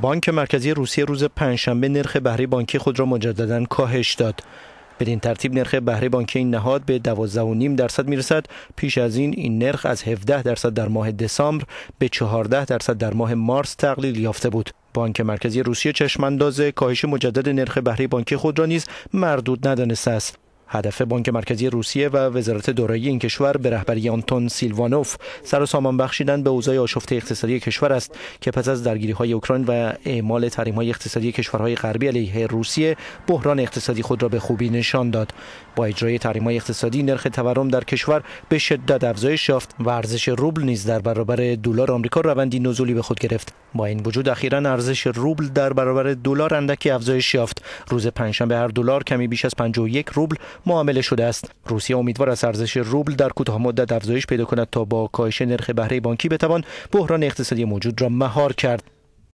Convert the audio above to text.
بانک مرکزی روسیه روز پنجشنبه نرخ بهره بانکی خود را مجددا کاهش داد. بدین ترتیب نرخ بهره بانکی این نهاد به 12.5 درصد میرسد پیش از این این نرخ از 17 درصد در ماه دسامبر به 14 درصد در ماه مارس تقلیل یافته بود بانک مرکزی روسیه چشمانداز کاهش مجدد نرخ بهره بانکی خود را نیز مردود ندانسته است هدف بانک مرکزی روسیه و وزارت دارایی این کشور به رهبری آنتون سیلوانوف سر و سامان بخشیدن به اوضاع آشفته اقتصادی کشور است که پس از درگیری های اوکراین و اعمال تحریم های اقتصادی کشورهای غربی علیه روسیه بحران اقتصادی خود را به خوبی نشان داد با اجرای تحریم های اقتصادی نرخ تورم در کشور به شدت افزایش یافت و ارزش روبل نیز در برابر دلار آمریکا روندی نزولی به خود گرفت با این وجود اخیرا ارزش روبل در برابر دلار اندکی افزایش یافت روز پنجشنبه هر دلار کمی بیش از 51 روبل معامله شده است روسیه امیدوار است ارزش روبل در کوتاه مدت افزایش پیدا کند تا با کاهش نرخ بهره بانکی بتوان بحران اقتصادی موجود را مهار کرد